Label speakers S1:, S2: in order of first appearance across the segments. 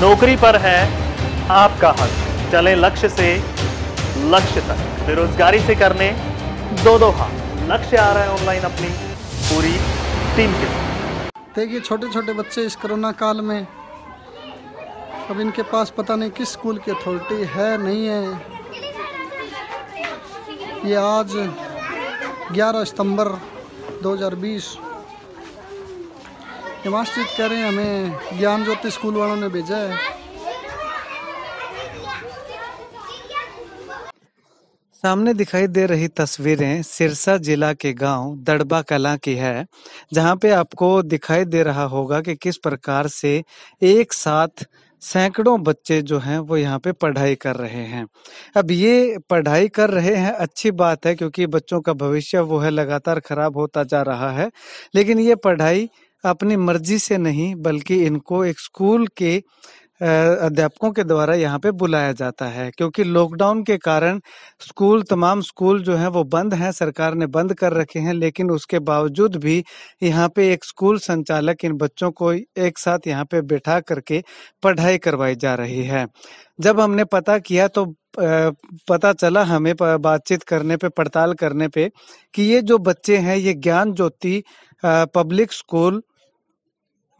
S1: नौकरी पर है आपका हक चले लक्ष्य से लक्ष्य तक बेरोजगारी से करने दो दो हाथ लक्ष्य आ रहा है ऑनलाइन अपनी पूरी
S2: टीम के देखिए छोटे छोटे बच्चे इस कोरोना काल में अब इनके पास पता नहीं किस स्कूल की अथॉरिटी है नहीं है ये आज 11 सितंबर 2020 हिमाश्रित करें हमें ज्ञान ज्योति स्कूल वालों ने भेजा है
S1: सामने दिखाई दे रही तस्वीरें सिरसा जिला के गांव दड़बा कला की है जहां पे आपको दिखाई दे रहा होगा कि किस प्रकार से एक साथ सैकड़ों बच्चे जो हैं वो यहाँ पे पढ़ाई कर रहे हैं अब ये पढ़ाई कर रहे हैं अच्छी बात है क्योंकि बच्चों का भविष्य वो है लगातार खराब होता जा रहा है लेकिन ये पढ़ाई अपनी मर्जी से नहीं बल्कि इनको एक स्कूल के अध्यापकों के द्वारा यहाँ पे बुलाया जाता है क्योंकि लॉकडाउन के कारण स्कूल तमाम स्कूल जो हैं वो बंद हैं सरकार ने बंद कर रखे हैं लेकिन उसके बावजूद भी यहाँ पे एक स्कूल संचालक इन बच्चों को एक साथ यहाँ पे बैठा करके पढ़ाई करवाई जा रही है जब हमने पता किया तो पता चला हमें बातचीत करने पे पड़ताल करने पे कि ये जो बच्चे हैं ये ज्ञान ज्योति पब्लिक स्कूल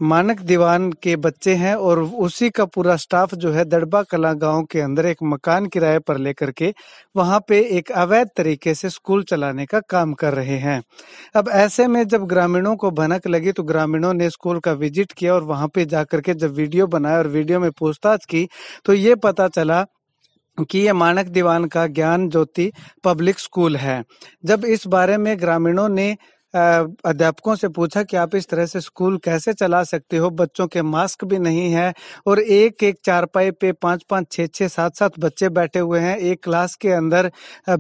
S1: मानक दीवान के बच्चे हैं और उसी का पूरा स्टाफ जो है दड़बा कला गांव के अंदर एक मकान किराए पर लेकर के वहां पे एक अवैध तरीके से स्कूल चलाने का काम कर रहे हैं अब ऐसे में जब ग्रामीणों को भनक लगी तो ग्रामीणों ने स्कूल का विजिट किया और वहां पे जाकर के जब वीडियो बनाया और वीडियो में पूछताछ की तो ये पता चला कि ये मानक दीवान का ज्ञान ज्योति पब्लिक स्कूल है जब इस बारे में ग्रामीणों ने अध्यापकों से पूछा कि आप इस तरह से स्कूल कैसे चला सकते हो बच्चों के मास्क भी नहीं है और एक एक चारपाई पे पांच पांच छह छह सात सात बच्चे बैठे हुए हैं एक क्लास के अंदर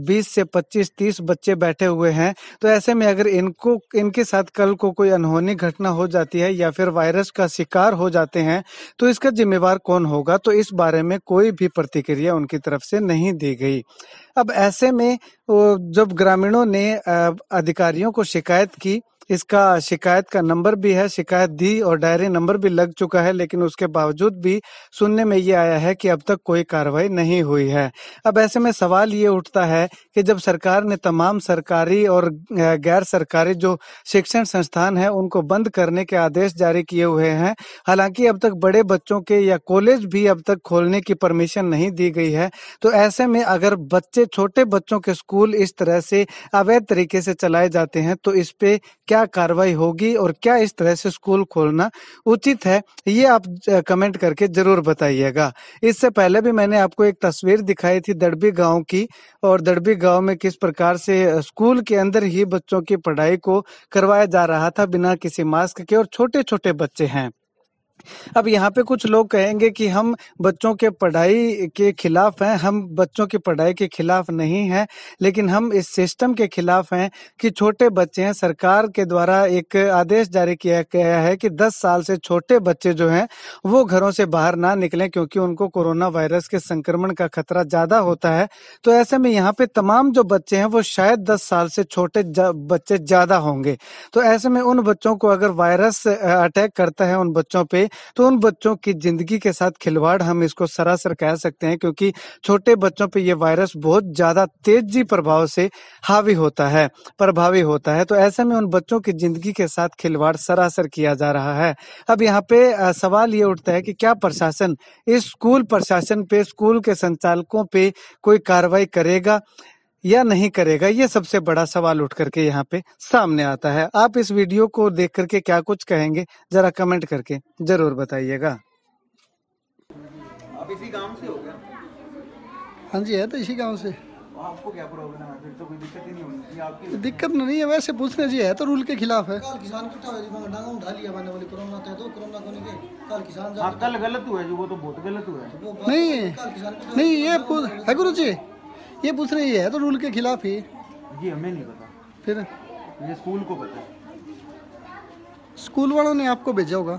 S1: बीस से पच्चीस तीस बच्चे बैठे हुए हैं तो ऐसे में अगर इनको इनके साथ कल को कोई अनहोनी घटना हो जाती है या फिर वायरस का शिकार हो जाते हैं तो इसका जिम्मेवार कौन होगा तो इस बारे में कोई भी प्रतिक्रिया उनकी तरफ से नहीं दी गई अब ऐसे में तो जब ग्रामीणों ने अधिकारियों को शिकायत की इसका शिकायत का नंबर भी है शिकायत दी और डायरी नंबर भी लग चुका है लेकिन उसके बावजूद भी सुनने में ये आया है कि अब तक कोई कार्रवाई नहीं हुई है अब ऐसे में सवाल ये उठता है कि जब सरकार ने तमाम सरकारी और गैर सरकारी जो शिक्षण संस्थान है उनको बंद करने के आदेश जारी किए हुए हैं हालांकि अब तक बड़े बच्चों के या कॉलेज भी अब तक खोलने की परमिशन नहीं दी गई है तो ऐसे में अगर बच्चे छोटे बच्चों के स्कूल इस तरह से अवैध तरीके से चलाए जाते हैं तो इस पे क्या क्या कार्रवाई होगी और क्या इस तरह से स्कूल खोलना उचित है ये आप कमेंट करके जरूर बताइएगा इससे पहले भी मैंने आपको एक तस्वीर दिखाई थी दड़बी गांव की और दड़बी गांव में किस प्रकार से स्कूल के अंदर ही बच्चों की पढ़ाई को करवाया जा रहा था बिना किसी मास्क के और छोटे छोटे बच्चे हैं अब यहाँ पे कुछ लोग कहेंगे कि हम बच्चों के पढ़ाई के खिलाफ हैं हम बच्चों की पढ़ाई के खिलाफ नहीं हैं लेकिन हम इस सिस्टम के खिलाफ हैं कि छोटे बच्चे हैं सरकार के द्वारा एक आदेश जारी किया गया है कि 10 साल से छोटे बच्चे जो हैं वो घरों से बाहर ना निकलें क्योंकि उनको कोरोना वायरस के संक्रमण का खतरा ज्यादा होता है तो ऐसे में यहाँ पे तमाम जो बच्चे हैं वो शायद दस साल से छोटे जा, बच्चे ज्यादा होंगे तो ऐसे में उन बच्चों को अगर वायरस अटैक करता है उन बच्चों पे तो उन बच्चों की जिंदगी के साथ खिलवाड़ हम इसको सरासर कह सकते हैं क्योंकि छोटे बच्चों पे ये वायरस बहुत ज्यादा तेजी प्रभाव से हावी होता है प्रभावी होता है तो ऐसे में उन बच्चों की जिंदगी के साथ खिलवाड़ सरासर किया जा रहा है अब यहाँ पे सवाल ये उठता है कि क्या प्रशासन इस स्कूल प्रशासन पे स्कूल के संचालकों पे कोई कार्रवाई करेगा या नहीं करेगा ये सबसे बड़ा सवाल उठ करके यहाँ पे सामने आता है आप इस वीडियो को देख करके क्या कुछ कहेंगे जरा कमेंट करके जरूर बताइएगा
S2: आप इसी गांव से हो
S1: हाँ जी है तो इसी गांव से तो आपको क्या प्रॉब्लम है फिर तो कोई दिक्कत ही नहीं होनी आपकी तो दिक्कत
S2: तो नहीं है वैसे पूछने जी है तो रूल के खिलाफ है कल
S1: किसान है डांगा उठा लिया मैंने कोरोना तो कोरोना को नहीं कल किसान जा कल गलत हुआ है जो वो तो बहुत गलत हुआ है नहीं नहीं ये है गुरु
S2: जी ये पूछ रहे है तो रूल के खिलाफ ही
S1: ये हमें नहीं पता
S2: फिर ये स्कूल को पता है स्कूल वालों ने आपको भेजा होगा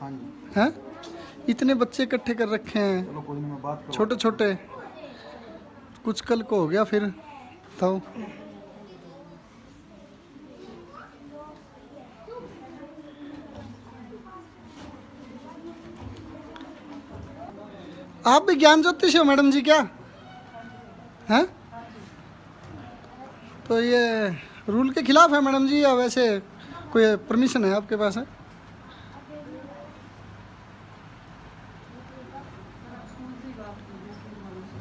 S2: हाँ जी हैं इतने बच्चे इकट्ठे कर रखे हैं छोटे छोटे कुछ कल को हो गया फिर बताओ आप भी ज्ञान ज्योतिष हो मैडम जी क्या हैं तो ये रूल के खिलाफ है मैडम जी या वैसे कोई परमिशन है आपके पास है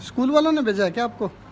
S2: स्कूल वालों ने भेजा है क्या आपको